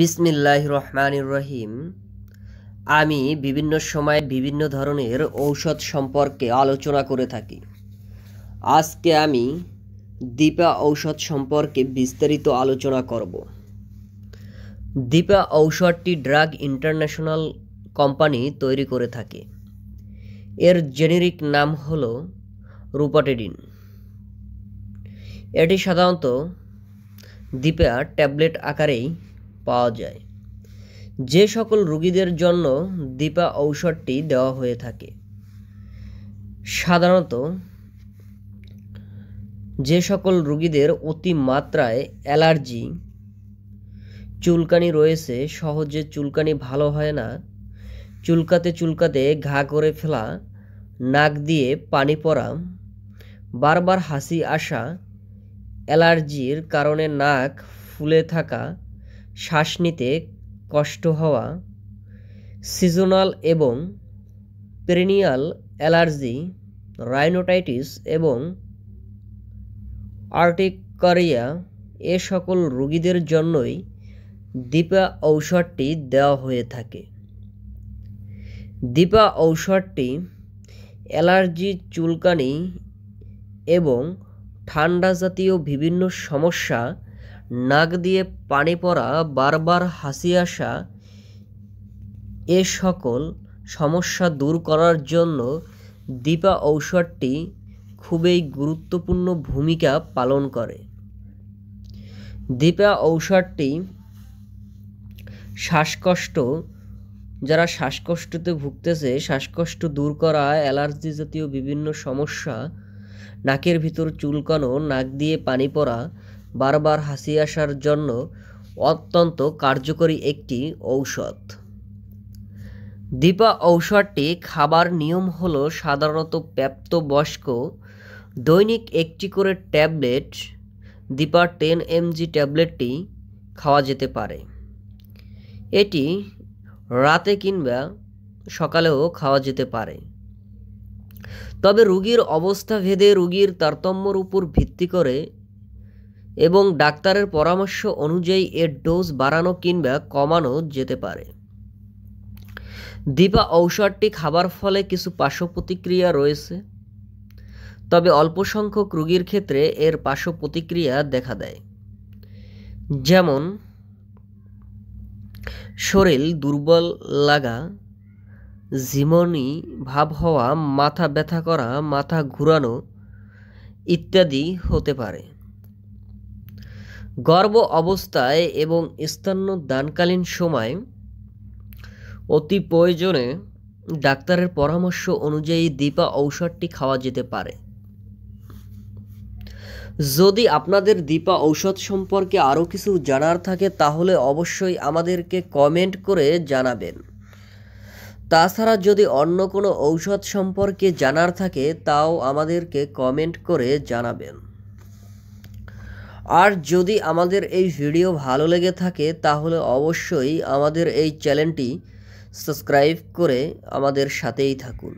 বিসমিল্লাহ রহমান রহিম আমি বিভিন্ন সময়ে বিভিন্ন ধরনের ঔষধ সম্পর্কে আলোচনা করে থাকি আজকে আমি দীপা ঔষধ সম্পর্কে বিস্তারিত আলোচনা করব দীপা ঔষধটি ড্রাগ ইন্টারন্যাশনাল কোম্পানি তৈরি করে থাকে এর জেনেরিক নাম হল রুপাটেডিন এটি সাধারণত দীপা ট্যাবলেট আকারেই পাওয়া যায় যে সকল রোগীদের জন্য দীপা ঔষধটি দেওয়া হয়ে থাকে সাধারণত যে সকল রোগীদের অতিমাত্রায় অ্যালার্জি চুলকানি রয়েছে সহজে চুলকানি ভালো হয় না চুলকাতে চুলকাতে ঘা করে ফেলা নাক দিয়ে পানি পড়া বারবার হাসি আসা অ্যালার্জির কারণে নাক ফুলে থাকা শ্বাস নিতে কষ্ট হওয়া সিজনাল এবং পেরিনিয়াল অ্যালার্জি রাইনোটাইটিস এবং আর্টিকারিয়া এ সকল রোগীদের জন্যই দীপা ঔষধটি দেওয়া হয়ে থাকে দীপা ঔষধটি অ্যালার্জি চুলকানি এবং ঠান্ডা জাতীয় বিভিন্ন সমস্যা নাক দিয়ে পানি পড়া বারবার হাসি আসা এ সকল সমস্যা দূর করার জন্য দীপা ঔষধটি খুবই গুরুত্বপূর্ণ ভূমিকা পালন করে দীপা ঔষধটি শ্বাসকষ্ট যারা শ্বাসকষ্টতে ভুগতেছে শ্বাসকষ্ট দূর করা অ্যালার্জি জাতীয় বিভিন্ন সমস্যা নাকের ভিতর চুলকানো নাক দিয়ে পানি পড়া বারবার হাসি আসার জন্য অত্যন্ত কার্যকরী একটি ঔষধ দীপা ঔষধটি খাবার নিয়ম হল সাধারণত প্রাপ্তবয়স্ক দৈনিক একটি করে ট্যাবলেট দীপা টেন এমজি ট্যাবলেটটি খাওয়া যেতে পারে এটি রাতে কিংবা সকালেও খাওয়া যেতে পারে তবে রুগীর অবস্থা ভেদে রুগীর তারতম্যর উপর ভিত্তি করে এবং ডাক্তারের পরামর্শ অনুযায়ী এর ডোজ বাড়ানো কিংবা কমানো যেতে পারে দীপা ঔষধটি খাবার ফলে কিছু পার্শ্ব প্রতিক্রিয়া রয়েছে তবে অল্প সংখ্যক রোগীর ক্ষেত্রে এর পার্শ্ব প্রতিক্রিয়া দেখা দেয় যেমন শরীর দুর্বল লাগা ঝিমনি ভাব হওয়া মাথা ব্যথা করা মাথা ঘুরানো ইত্যাদি হতে পারে গর্ব অবস্থায় এবং দানকালীন সময় অতি প্রয়োজনে ডাক্তারের পরামর্শ অনুযায়ী দীপা ঔষধটি খাওয়া যেতে পারে যদি আপনাদের দীপা ঔষধ সম্পর্কে আরও কিছু জানার থাকে তাহলে অবশ্যই আমাদেরকে কমেন্ট করে জানাবেন তাছাড়া যদি অন্য কোনো ঔষধ সম্পর্কে জানার থাকে তাও আমাদেরকে কমেন্ট করে জানাবেন আর যদি আমাদের এই ভিডিও ভালো লেগে থাকে তাহলে অবশ্যই আমাদের এই চ্যানেলটি সাবস্ক্রাইব করে আমাদের সাথেই থাকুন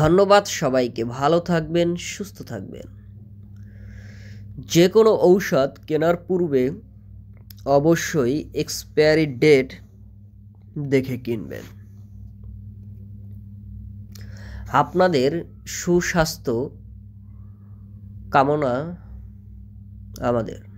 ধন্যবাদ সবাইকে ভালো থাকবেন সুস্থ থাকবেন যে কোনো ঔষধ কেনার পূর্বে অবশ্যই এক্সপায়ারি ডেট দেখে কিনবেন আপনাদের সুস্বাস্থ্য কামনা Amadeiro.